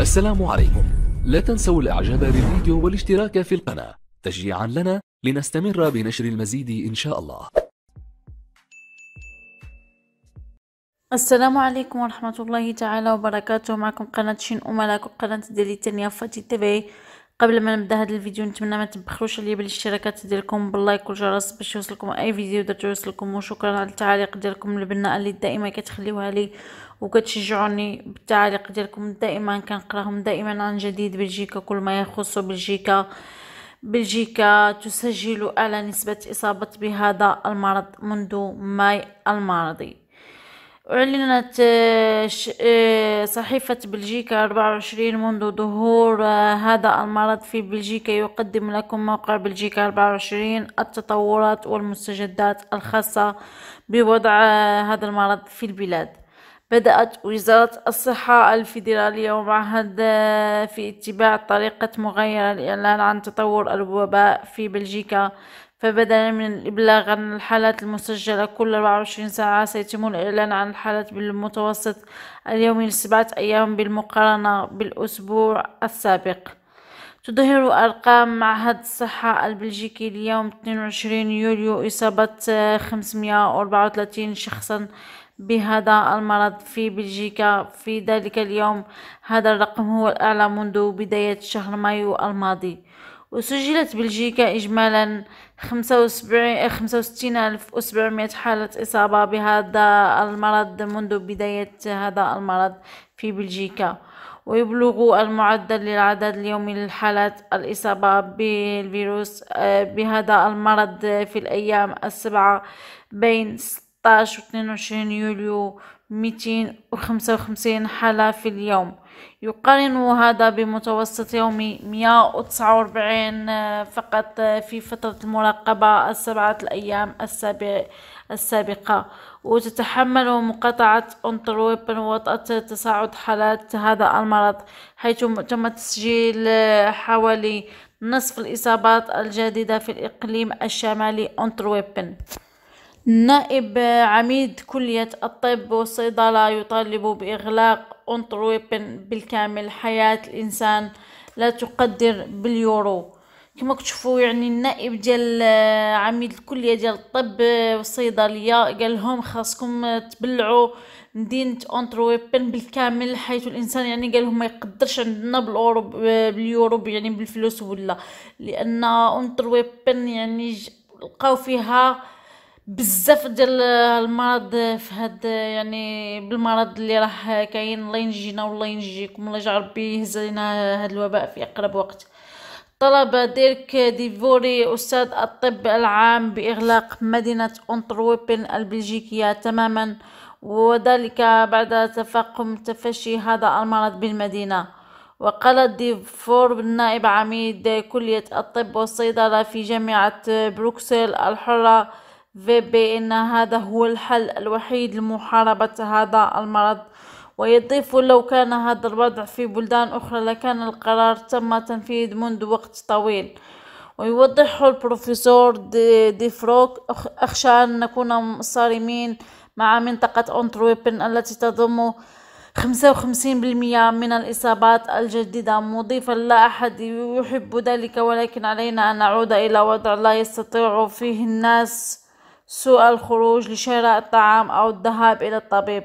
السلام عليكم لا تنسوا الاعجاب بالفيديو والاشتراك في القناة تشجيعا لنا لنستمر بنشر المزيد إن شاء الله السلام عليكم ورحمة الله تعالى وبركاته معكم قناة شين أملاك وقناة ديلي تانية فاتي تبعي قبل ما نبدا هذا الفيديو نتمنى ما تبخلوش عليا بالاشتراكات ديالكم باللايك والجرس باش يوصلكم اي فيديو درتو يوصلكم وشكرا على التعاليق ديالكم البناء اللي دائما كتخليوها لي وكتشجعوني بالتعاليق ديالكم دائما كنقراهم دائما عن جديد بلجيكا كل ما يخص بلجيكا بلجيكا تسجل أعلى نسبة إصابة بهذا المرض منذ ماي الماضي أعلنت آه، آه، صحيفة بلجيكا 24 منذ ظهور آه، هذا المرض في بلجيكا يقدم لكم موقع بلجيكا 24 التطورات والمستجدات الخاصة بوضع هذا المرض في البلاد بدأت وزارة الصحة الفيدرالية ومعهد في اتباع طريقة مغيرة الإعلان عن تطور الوباء في بلجيكا فبدلا من الإبلاغ عن الحالات المسجلة كل 24 ساعة سيتم الإعلان عن الحالات بالمتوسط اليومي لسبعة أيام بالمقارنة بالأسبوع السابق تظهر أرقام معهد الصحة البلجيكي اليوم 22 يوليو إصابة 534 شخصا بهذا المرض في بلجيكا في ذلك اليوم هذا الرقم هو الأعلى منذ بداية شهر مايو الماضي وسجلت بلجيكا إجمالا 65700 آه، حالة إصابة بهذا المرض منذ بداية هذا المرض في بلجيكا ويبلغ المعدل للعدد اليومي للحالات الإصابة بالفيروس آه، بهذا المرض في الأيام السبعة بين 16 و 22 يوليو 255 حالة في اليوم يقارن هذا بمتوسط يومي 149 آه، فقط آه، في فترة المراقبة السبعة الأيام السابقة وتتحمل مقاطعة أنترويب وطأة تصاعد حالات هذا المرض حيث تم تسجيل آه، حوالي نصف الإصابات الجديدة في الإقليم الشمالي أنترويبن نائب عميد كلية الطب والصيدلة يطالب بإغلاق اونتر بالكامل حياة الانسان لا تقدر باليورو كما تشوفوا يعني النائب ديال آه، عميد الكليه ديال الطب والصيدليه آه، قال لهم خاصكم آه، تبلعوا مدينه اونترويبن بالكامل حيث الانسان يعني قال لهم ما يقدرش عندنا بالاورو باليورو يعني بالفلوس ولا لان اونترويبن يعني لقاو فيها بزاف ديال المرض في هاد يعني بالمرض اللي راه كاين الله ينجينا والله ينجيكم الله يجعل ربي يهزينا هاد الوباء في اقرب وقت طلب ديرك ديفوري أستاذ الطب العام بإغلاق مدينة اونتروبن البلجيكية تماما وذلك بعد تفاقم تفشي هذا المرض بالمدينة وقال ديفور نائب عميد كلية الطب والصيدلة في جامعة بروكسل الحرة بأن هذا هو الحل الوحيد لمحاربة هذا المرض ويضيف لو كان هذا الوضع في بلدان أخرى لكان القرار تم تنفيذ منذ وقت طويل ويوضح البروفيسور دي, دي فروك أخشى أن نكون صارمين مع منطقة أنترويبن التي تضم 55% من الإصابات الجديدة مضيفا لا أحد يحب ذلك ولكن علينا أن نعود إلى وضع لا يستطيع فيه الناس سوء الخروج لشراء الطعام أو الذهاب إلى الطبيب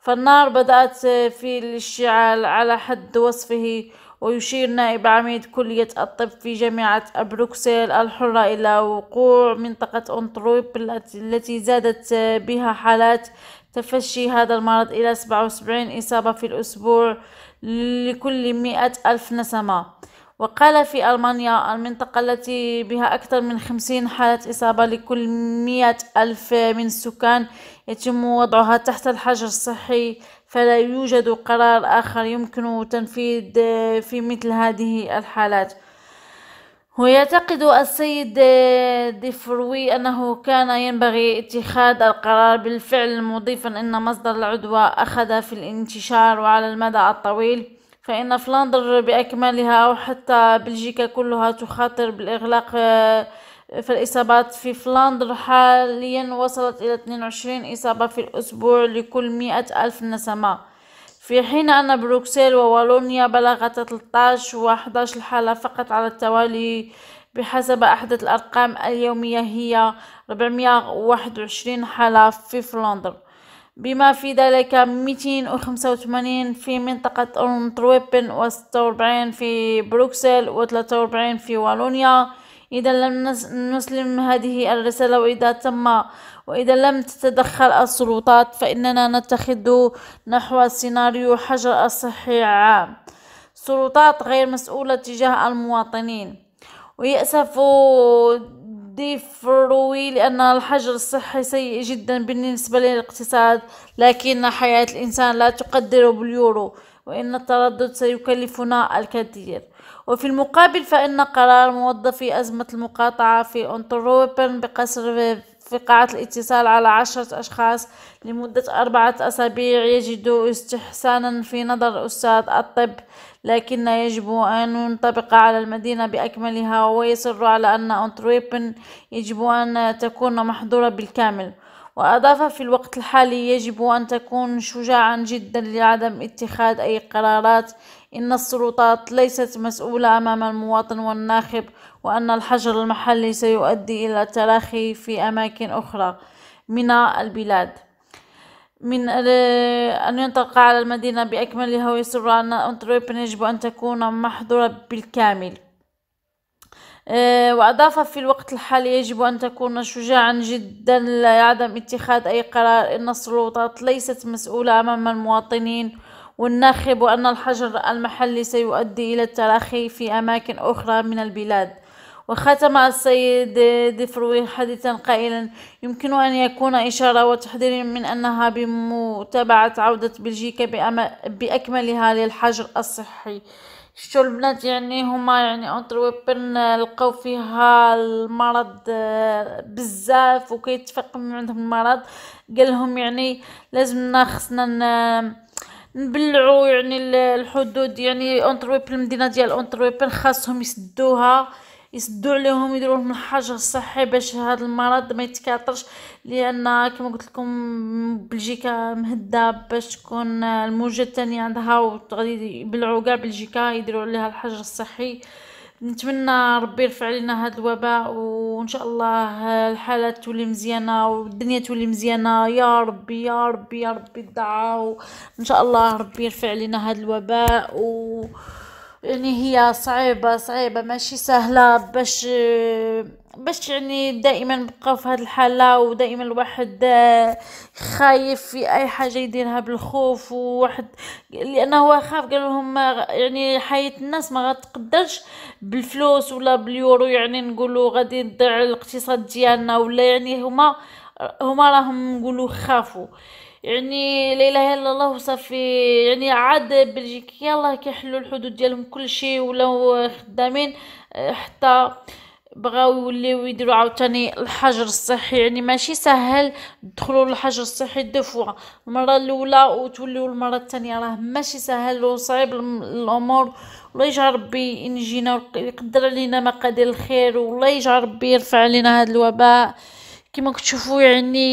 فالنار بدأت في الاشتعال على حد وصفه ويشير نائب عميد كلية الطب في جامعة بروكسل الحرة إلى وقوع منطقة أنتروب التي زادت بها حالات تفشي هذا المرض إلى 77 إصابة في الأسبوع لكل 100 ألف نسمة وقال في ألمانيا المنطقة التي بها أكثر من خمسين حالة إصابة لكل مئة ألف من السكان يتم وضعها تحت الحجر الصحي فلا يوجد قرار آخر يمكن تنفيذ في مثل هذه الحالات ويعتقد السيد ديفروي أنه كان ينبغي اتخاذ القرار بالفعل مضيفا أن مصدر العدوى أخذ في الانتشار وعلى المدى الطويل فإن فلندر بأكملها أو حتى بلجيكا كلها تخاطر بالإغلاق آه، في الإصابات في فلندر حاليا وصلت إلى 22 إصابة في الأسبوع لكل 100 ألف نسمة في حين أن بروكسل وولونيا بلغت 13 و 11 حالة فقط على التوالي بحسب أحدث الأرقام اليومية هي 421 حالة في فلندر بما في ذلك 285 في منطقة أنترويبن و 46 في بروكسل و 43 في والونيا إذا لم نسلم هذه الرسالة وإذا تم وإذا لم تتدخل السلطات فإننا نتخذ نحو سيناريو حجر الصحي عام سلطات غير مسؤولة تجاه المواطنين ويأسف ديفروي لأن الحجر الصحي سيء جدا بالنسبة للاقتصاد لكن حياة الإنسان لا تقدر باليورو وإن التردد سيكلفنا الكثير وفي المقابل فإن قرار موظفي أزمة المقاطعة في أنتروبن بقصر في قاعة الاتصال على عشرة أشخاص لمدة أربعة أسابيع يجد استحسانا في نظر أستاذ الطب لكن يجب أن ينطبق على المدينة بأكملها ويصر على أن أنتريبن يجب أن تكون محظورة بالكامل وأضاف في الوقت الحالي يجب أن تكون شجاعا جدا لعدم اتخاذ أي قرارات إن السلطات ليست مسؤولة أمام المواطن والناخب وأن الحجر المحلي سيؤدي إلى التلاخي في أماكن أخرى من البلاد من أن ينطلق على المدينة بأكملها ويصر أن أنتروب يجب أن تكون محظورة بالكامل آه، وأضاف في الوقت الحالي يجب أن تكون شجاعا جدا لعدم اتخاذ أي قرار إن السلطات ليست مسؤولة أمام المواطنين والناخب أن الحجر المحلي سيؤدي إلى التراخي في أماكن أخرى من البلاد وختم السيد دفروي حديثا قائلا يمكن أن يكون إشارة وتحذير من أنها بمتابعة عودة بلجيكا بأكملها للحجر الصحي شو البنات يعني هما يعني انتروبن لقوا فيها المرض بزاف وكيتفقم عندهم المرض قالهم يعني لازمنا خصنا نبلعوا يعني الحدود يعني اونترويب المدينه ديال اونترويب خاصهم يسدوها يسدوا عليهم يديروا لهم الحجر الصحي باش هذا المرض ما يتكاثرش لان كما قلت لكم بلجيكا مهده باش تكون الموجه الثانيه عندها وغادي يبلعوا كاع بلجيكا يديروا عليها الحجر الصحي نتمنى ربي يرفع علينا هذا الوباء وان شاء الله الحالات تولي مزيانه والدنيا تولي مزيانه يا ربي يا ربي يا ربي الدعاء ان شاء الله ربي يرفع علينا هذا الوباء و يعني هي صعيبه صعيبه ماشي سهله باش باش يعني دائما نبقاو في هذه الحاله ودائما الواحد آه، خايف في اي حاجه يديرها بالخوف وواحد لانه هو خاف قال لهم آه، يعني حياه الناس ما غتقدرش بالفلوس ولا باليورو يعني نقولوا غادي يضيع الاقتصاد ديالنا ولا يعني هما هما راهم نقولوا خافوا يعني لا اله الا الله وصافي يعني عاد بلجيكا يلاه كيحلوا الحدود ديالهم كل شيء ولو خدامين آه، حتى بغاو يوليو يديرو عاوتاني الحجر الصحي يعني ماشي سهل تدخلوا للحجر الصحي دو فوا المره الاولى وتوليو المره الثانيه راه ماشي سهل وصعيب الامور الله يجعل ربي ينجينا ويقدر علينا مقادير الخير والله يجعل ربي يرفع علينا هذا الوباء كما كتشوفوا يعني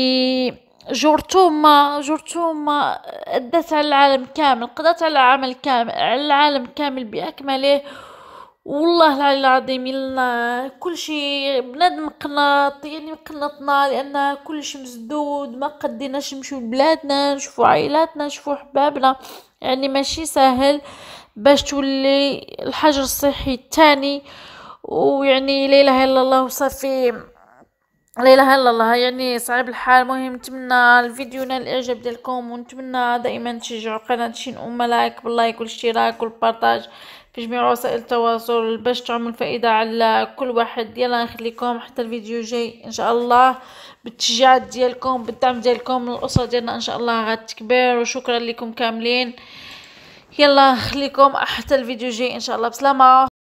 جرثومة جرثومة أدت على العالم كامل قضت على العالم كامل على العالم كامل بأكمله والله العلي العظيم يلنا كلشي بنادم قناط يعني قنطنا لان كلشي مسدود ما قديناش نمشيو لبلادنا نشوفو عائلاتنا نشوفو حبابنا يعني ماشي سهل باش تولي الحجر الصحي الثاني ويعني لا اله الا الله وصافي لا اله الا الله يعني صعيب الحال مهم نتمنى الفيديو نال الاعجاب ديالكم ونتمنى دائما تشجعوا قناه شين ام لايك باللايك والاشتراك والبارطاج في جميع وسائل التواصل باش تعمل فائدة على كل واحد يلا نخليكم حتى الفيديو جاي ان شاء الله بالتشجيعات ديالكم بالدعم ديالكم الاسرة ديالنا ان شاء الله غتكبر وشكرا لكم كاملين يلا خليكم حتى الفيديو جاي ان شاء الله بسلامة